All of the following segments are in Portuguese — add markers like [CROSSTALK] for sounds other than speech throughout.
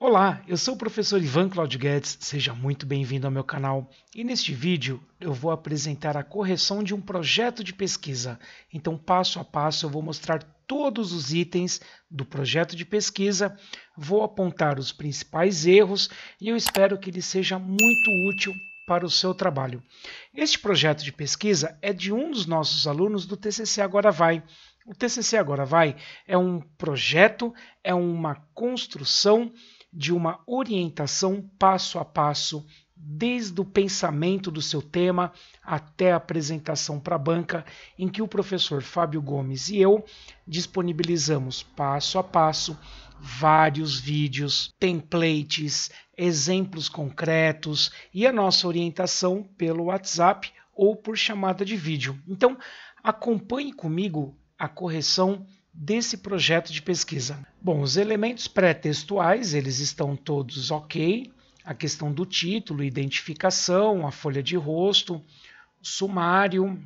Olá, eu sou o professor Ivan Claudio Guedes, seja muito bem-vindo ao meu canal. E neste vídeo eu vou apresentar a correção de um projeto de pesquisa. Então, passo a passo, eu vou mostrar todos os itens do projeto de pesquisa, vou apontar os principais erros e eu espero que ele seja muito útil para o seu trabalho. Este projeto de pesquisa é de um dos nossos alunos do TCC Agora Vai. O TCC Agora Vai é um projeto, é uma construção de uma orientação passo a passo, desde o pensamento do seu tema até a apresentação para a banca, em que o professor Fábio Gomes e eu disponibilizamos passo a passo vários vídeos, templates, exemplos concretos e a nossa orientação pelo WhatsApp ou por chamada de vídeo. Então, acompanhe comigo a correção desse projeto de pesquisa? Bom, os elementos pré-textuais, eles estão todos ok, a questão do título, identificação, a folha de rosto, sumário.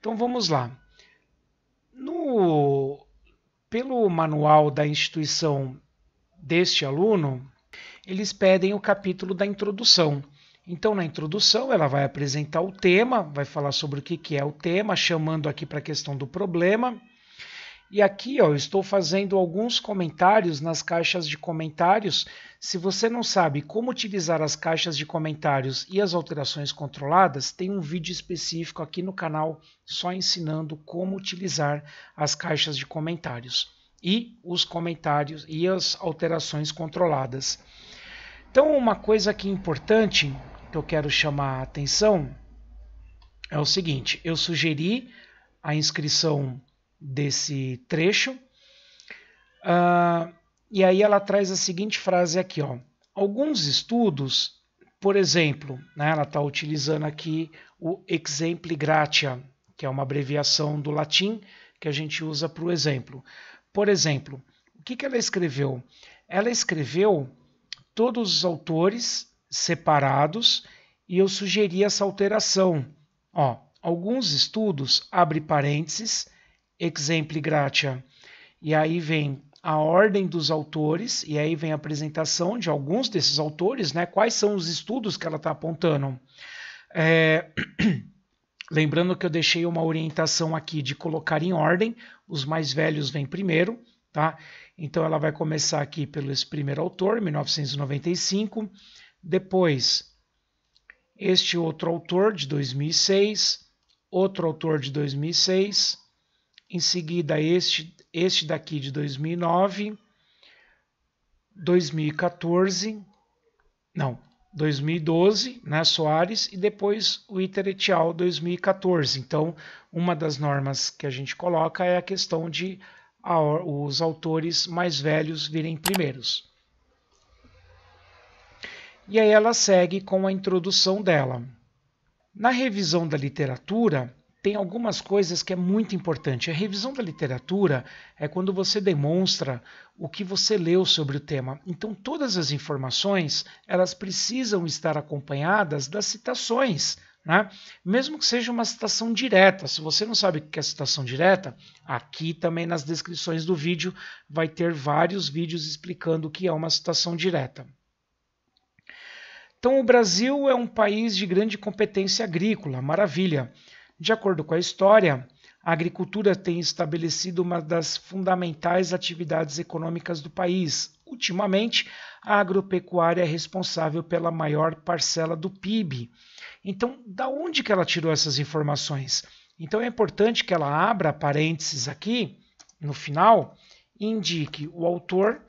Então vamos lá. No, pelo manual da instituição deste aluno, eles pedem o capítulo da introdução. Então, na introdução, ela vai apresentar o tema, vai falar sobre o que é o tema, chamando aqui para a questão do problema. E aqui ó, eu estou fazendo alguns comentários nas caixas de comentários. Se você não sabe como utilizar as caixas de comentários e as alterações controladas, tem um vídeo específico aqui no canal só ensinando como utilizar as caixas de comentários e os comentários e as alterações controladas. Então, uma coisa que é importante que eu quero chamar a atenção é o seguinte: eu sugeri a inscrição desse trecho. Uh, e aí ela traz a seguinte frase aqui, ó. Alguns estudos, por exemplo, né, ela está utilizando aqui o exempli gratia, que é uma abreviação do latim que a gente usa para o exemplo. Por exemplo, o que, que ela escreveu? Ela escreveu todos os autores separados e eu sugeri essa alteração. Ó, alguns estudos, abre parênteses, exempli gratia. E aí vem a ordem dos autores, e aí vem a apresentação de alguns desses autores, né? quais são os estudos que ela está apontando. É... [CLEARS THROAT] Lembrando que eu deixei uma orientação aqui de colocar em ordem, os mais velhos vêm primeiro, tá? Então ela vai começar aqui pelo esse primeiro autor, 1995, depois este outro autor de 2006, outro autor de 2006, em seguida este, este daqui de 2009, 2014, não, 2012, né, Soares, e depois o Iteretial 2014. Então, uma das normas que a gente coloca é a questão de a, os autores mais velhos virem primeiros. E aí ela segue com a introdução dela. Na revisão da literatura, tem algumas coisas que é muito importante. A revisão da literatura é quando você demonstra o que você leu sobre o tema. Então todas as informações, elas precisam estar acompanhadas das citações, né? Mesmo que seja uma citação direta. Se você não sabe o que é citação direta, aqui também nas descrições do vídeo vai ter vários vídeos explicando o que é uma citação direta. Então, o Brasil é um país de grande competência agrícola, maravilha. De acordo com a história, a agricultura tem estabelecido uma das fundamentais atividades econômicas do país. Ultimamente, a agropecuária é responsável pela maior parcela do PIB. Então, da onde que ela tirou essas informações? Então é importante que ela abra parênteses aqui no final e indique o autor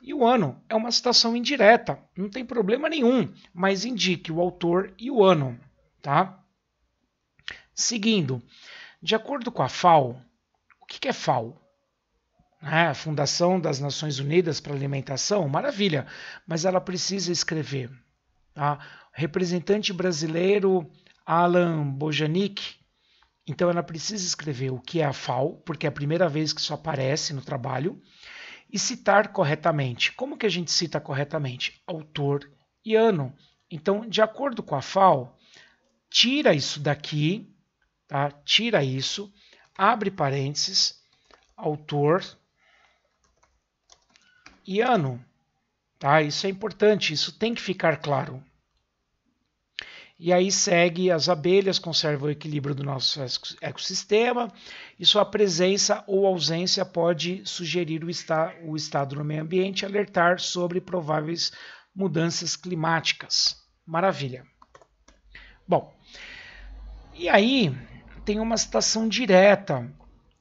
e o ano. É uma citação indireta, não tem problema nenhum, mas indique o autor e o ano, tá? Seguindo, de acordo com a FAO, o que é FAO? Né, a Fundação das Nações Unidas para a Alimentação, maravilha, mas ela precisa escrever. Tá? Representante brasileiro Alan Bojanic, então ela precisa escrever o que é a FAO, porque é a primeira vez que isso aparece no trabalho, e citar corretamente. Como que a gente cita corretamente? Autor e ano. Então, de acordo com a FAO, tira isso daqui Tá? Tira isso, abre parênteses, autor e ano. Tá? Isso é importante, isso tem que ficar claro. E aí segue as abelhas, conservam o equilíbrio do nosso ecossistema, e sua presença ou ausência pode sugerir o, está, o estado no meio ambiente alertar sobre prováveis mudanças climáticas. Maravilha. Bom, e aí tem uma citação direta.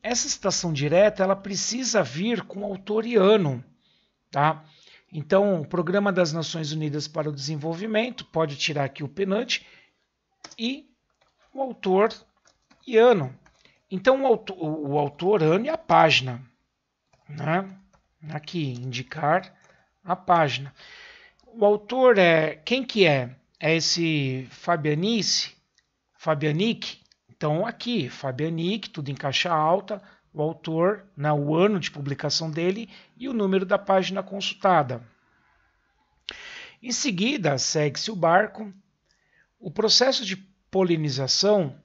Essa citação direta ela precisa vir com autoriano, tá? Então, o Programa das Nações Unidas para o Desenvolvimento pode tirar aqui o penante e o autor e ano. Então, o autor, o autor ano e a página. Né? Aqui, indicar a página. O autor é. Quem que é? É esse Fabianice, Fabianic, então, aqui, Fabianic, tudo em caixa alta, o autor, né, o ano de publicação dele e o número da página consultada. Em seguida, segue-se o barco. O processo de polinização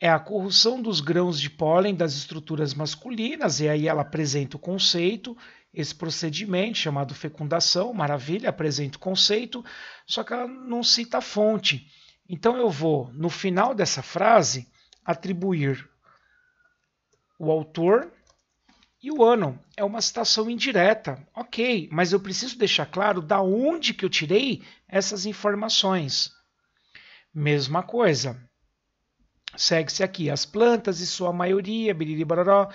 é a corrupção dos grãos de pólen das estruturas masculinas, e aí ela apresenta o conceito, esse procedimento chamado fecundação, maravilha, apresenta o conceito, só que ela não cita a fonte. Então eu vou, no final dessa frase, atribuir o autor e o ano. É uma citação indireta, ok, mas eu preciso deixar claro da onde que eu tirei essas informações. Mesma coisa. Segue-se aqui as plantas e sua maioria, biriribararó.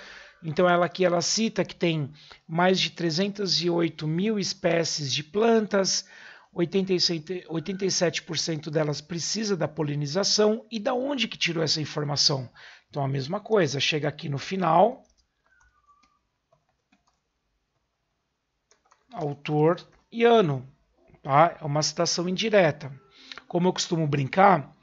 Então ela aqui ela cita que tem mais de 308 mil espécies de plantas, 87% delas precisa da polinização. E da onde que tirou essa informação? Então a mesma coisa, chega aqui no final, autor e ano, tá? É uma citação indireta. Como eu costumo brincar,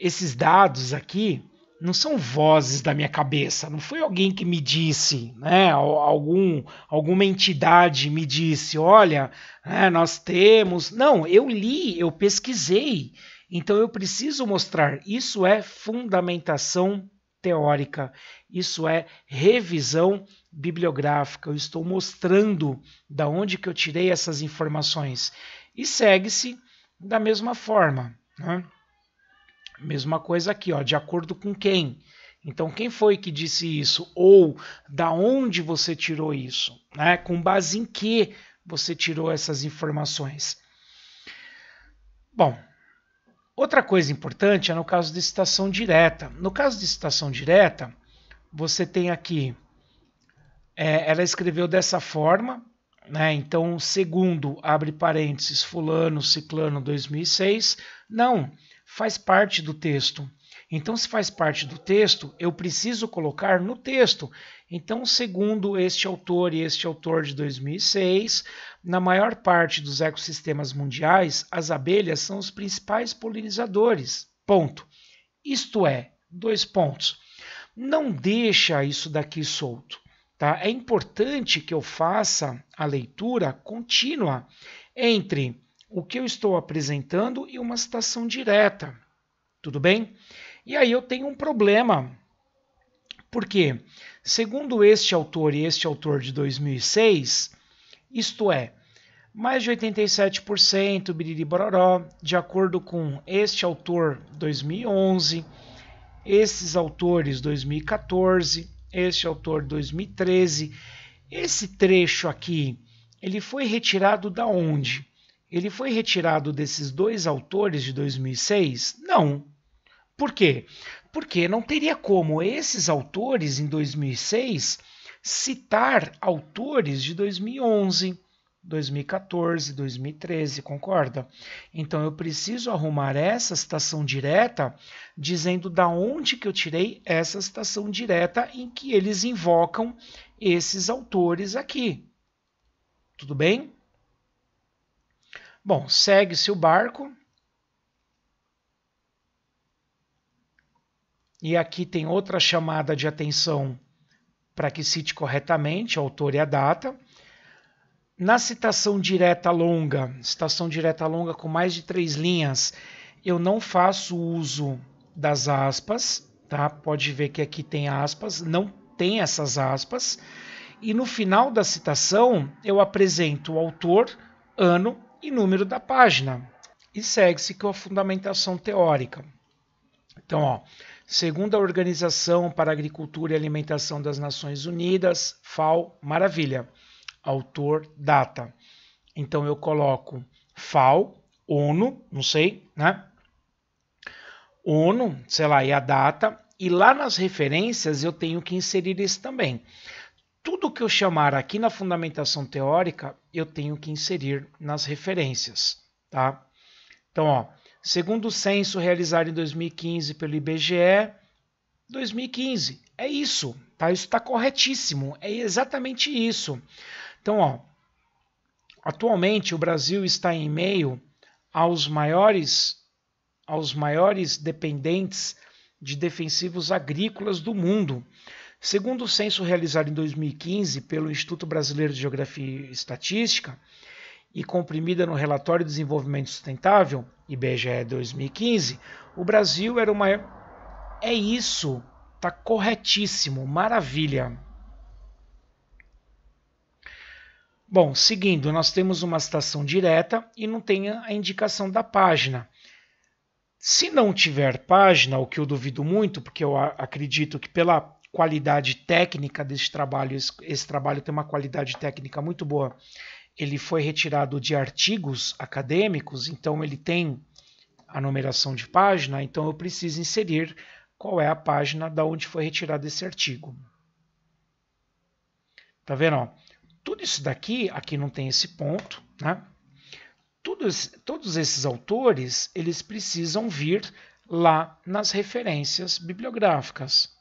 esses dados aqui não são vozes da minha cabeça, não foi alguém que me disse, né? Algum, alguma entidade me disse, olha, né, nós temos. Não, eu li, eu pesquisei. Então eu preciso mostrar. Isso é fundamentação teórica, isso é revisão bibliográfica. Eu estou mostrando da onde que eu tirei essas informações. E segue-se da mesma forma. Né? Mesma coisa aqui, ó, de acordo com quem? Então, quem foi que disse isso? Ou da onde você tirou isso? Né? Com base em que você tirou essas informações? Bom, outra coisa importante é no caso de citação direta. No caso de citação direta, você tem aqui, é, ela escreveu dessa forma, né? Então, segundo, abre parênteses, fulano, ciclano, 2006. Não, faz parte do texto. Então, se faz parte do texto, eu preciso colocar no texto. Então, segundo este autor e este autor de 2006, na maior parte dos ecossistemas mundiais, as abelhas são os principais polinizadores. Ponto. Isto é, dois pontos. Não deixa isso daqui solto. Tá? É importante que eu faça a leitura contínua entre o que eu estou apresentando e uma citação direta. Tudo bem? E aí eu tenho um problema. Porque, segundo este autor e este autor de 2006, isto é, mais de 87%, biriribororó, de acordo com este autor 2011, esses autores 2014, este autor 2013. Esse trecho aqui, ele foi retirado da onde? ele foi retirado desses dois autores de 2006? Não. Por quê? Porque não teria como esses autores em 2006 citar autores de 2011, 2014, 2013, concorda? Então eu preciso arrumar essa citação direta dizendo da onde que eu tirei essa citação direta em que eles invocam esses autores aqui. Tudo bem? Bom, segue-se o barco. E aqui tem outra chamada de atenção para que cite corretamente o autor e a data. Na citação direta longa, citação direta longa com mais de três linhas, eu não faço uso das aspas, tá? Pode ver que aqui tem aspas, não tem essas aspas. E no final da citação, eu apresento o autor, ano e número da página. E segue-se com a fundamentação teórica. Então, ó, segundo a Organização para a Agricultura e Alimentação das Nações Unidas, FAO, maravilha. Autor, data. Então eu coloco FAO, ONU, não sei, né? ONU, sei lá, e é a data. E lá nas referências eu tenho que inserir isso também tudo que eu chamar aqui na fundamentação teórica, eu tenho que inserir nas referências. Tá? Então, ó, segundo o censo realizado em 2015 pelo IBGE, 2015, é isso, tá? Isso está corretíssimo, é exatamente isso. Então, ó, atualmente o Brasil está em meio aos maiores, aos maiores dependentes de defensivos agrícolas do mundo. Segundo o censo realizado em 2015 pelo Instituto Brasileiro de Geografia e Estatística e comprimida no Relatório de Desenvolvimento Sustentável, IBGE 2015, o Brasil era o maior. É isso, tá corretíssimo, maravilha. Bom, seguindo, nós temos uma citação direta e não tem a indicação da página. Se não tiver página, o que eu duvido muito, porque eu acredito que pela qualidade técnica desse trabalho, esse, esse trabalho tem uma qualidade técnica muito boa. Ele foi retirado de artigos acadêmicos, então ele tem a numeração de página, então eu preciso inserir qual é a página da onde foi retirado esse artigo. Tá vendo? Ó? Tudo isso daqui, aqui não tem esse ponto, né? Todos, todos esses autores, eles precisam vir lá nas referências bibliográficas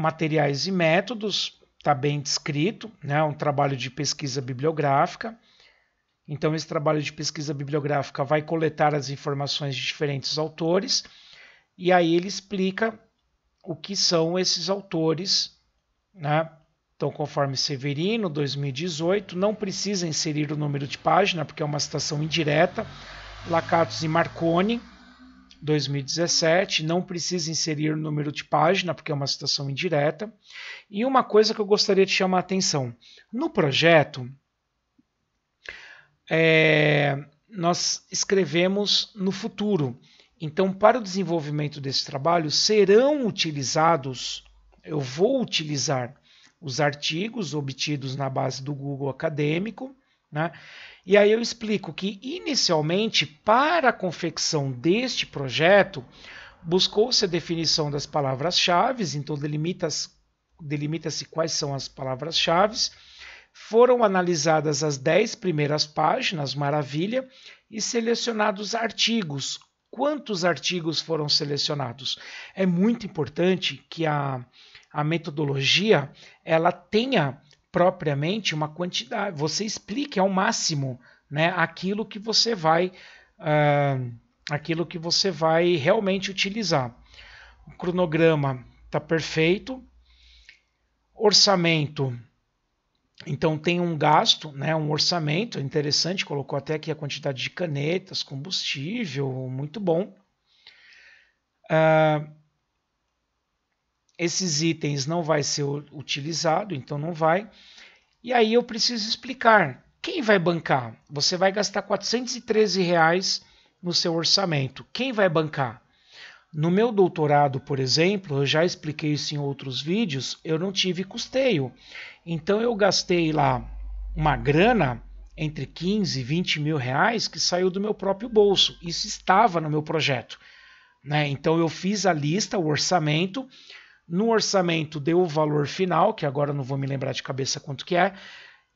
materiais e métodos, está bem descrito, né? um trabalho de pesquisa bibliográfica. Então, esse trabalho de pesquisa bibliográfica vai coletar as informações de diferentes autores e aí ele explica o que são esses autores. Né? Então, conforme Severino, 2018, não precisa inserir o número de página, porque é uma citação indireta. Lacatos e Marconi, 2017, não precisa inserir o número de página, porque é uma citação indireta. E uma coisa que eu gostaria de chamar a atenção: no projeto, é, nós escrevemos no futuro. Então, para o desenvolvimento desse trabalho, serão utilizados, eu vou utilizar os artigos obtidos na base do Google Acadêmico, né? E aí eu explico que, inicialmente, para a confecção deste projeto, buscou-se a definição das palavras-chave, então delimita-se delimita quais são as palavras-chave. Foram analisadas as 10 primeiras páginas, maravilha, e selecionados artigos. Quantos artigos foram selecionados? É muito importante que a, a metodologia ela tenha propriamente uma quantidade. Você explique ao máximo né, aquilo que você vai uh, aquilo que você vai realmente utilizar. O cronograma está perfeito. Orçamento. Então tem um gasto, né, um orçamento interessante, colocou até aqui a quantidade de canetas, combustível, muito bom. Uh, esses itens não vai ser utilizado, então não vai. E aí eu preciso explicar. Quem vai bancar? Você vai gastar 413 reais no seu orçamento. Quem vai bancar? No meu doutorado, por exemplo, eu já expliquei isso em outros vídeos, eu não tive custeio. Então eu gastei lá uma grana entre 15 e 20 mil reais que saiu do meu próprio bolso. Isso estava no meu projeto. Né? Então eu fiz a lista, o orçamento, no orçamento deu o valor final, que agora não vou me lembrar de cabeça quanto que é,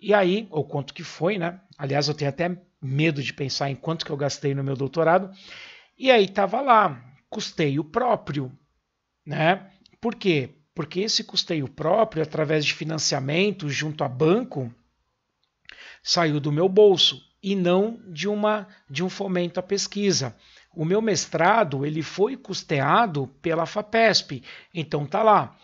e aí, ou quanto que foi, né? Aliás, eu tenho até medo de pensar em quanto que eu gastei no meu doutorado. E aí tava lá, custeio próprio, né? Por quê? Porque esse custeio próprio, através de financiamento junto a banco, saiu do meu bolso e não de uma de um fomento à pesquisa. O meu mestrado ele foi custeado pela FAPESP, então tá lá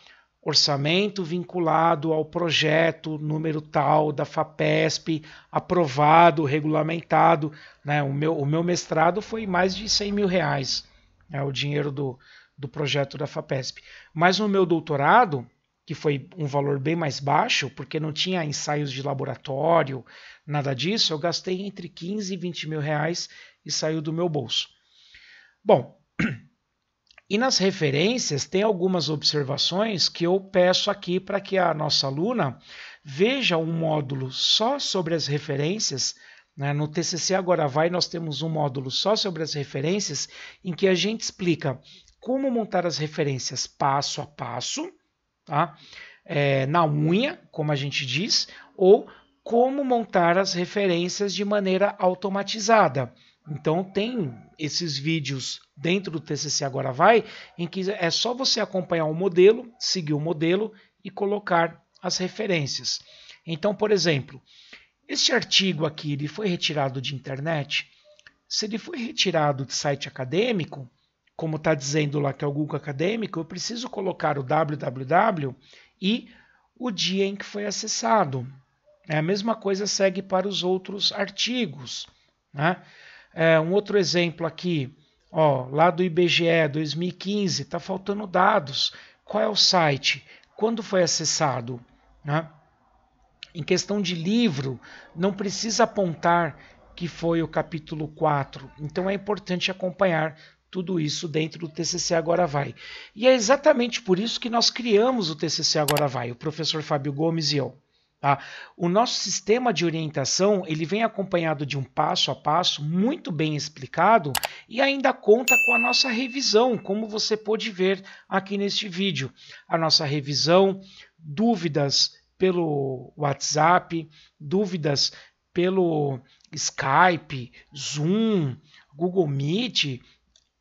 orçamento vinculado ao projeto número tal da FAPESP, aprovado, regulamentado. Né? O, meu, o meu mestrado foi mais de 100 mil reais, né? o dinheiro do, do projeto da FAPESP. Mas o meu doutorado, que foi um valor bem mais baixo, porque não tinha ensaios de laboratório, nada disso, eu gastei entre 15 e 20 mil reais e saiu do meu bolso. Bom, e nas referências tem algumas observações que eu peço aqui para que a nossa aluna veja um módulo só sobre as referências. Né? No TCC Agora Vai, nós temos um módulo só sobre as referências, em que a gente explica como montar as referências passo a passo, tá? É, na unha, como a gente diz, ou como montar as referências de maneira automatizada. Então tem esses vídeos dentro do TCC Agora Vai, em que é só você acompanhar o um modelo, seguir o um modelo e colocar as referências. Então, por exemplo, este artigo aqui ele foi retirado de internet. Se ele foi retirado de site acadêmico, como está dizendo lá que é o Google Acadêmico, eu preciso colocar o www e o dia em que foi acessado. É a mesma coisa segue para os outros artigos. Né? É, um outro exemplo aqui, ó, lá do IBGE 2015, está faltando dados. Qual é o site? Quando foi acessado? Né? Em questão de livro, não precisa apontar que foi o capítulo 4. Então é importante acompanhar tudo isso dentro do TCC Agora Vai. E é exatamente por isso que nós criamos o TCC Agora Vai, o professor Fábio Gomes e eu. Tá? O nosso sistema de orientação ele vem acompanhado de um passo a passo muito bem explicado e ainda conta com a nossa revisão, como você pode ver aqui neste vídeo. A nossa revisão, dúvidas pelo WhatsApp, dúvidas pelo Skype, Zoom, Google Meet,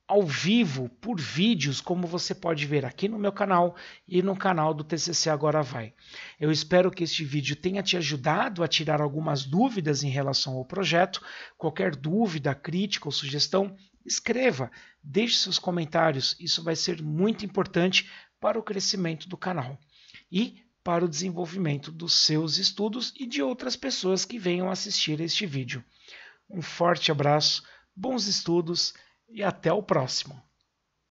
ao vivo por vídeos, como você pode ver aqui no meu canal e no canal do TCC Agora Vai. Eu espero que este vídeo tenha te ajudado a tirar algumas dúvidas em relação ao projeto. Qualquer dúvida, crítica ou sugestão, escreva, deixe seus comentários, isso vai ser muito importante para o crescimento do canal e para o desenvolvimento dos seus estudos e de outras pessoas que venham assistir este vídeo. Um forte abraço, bons estudos e até o próximo.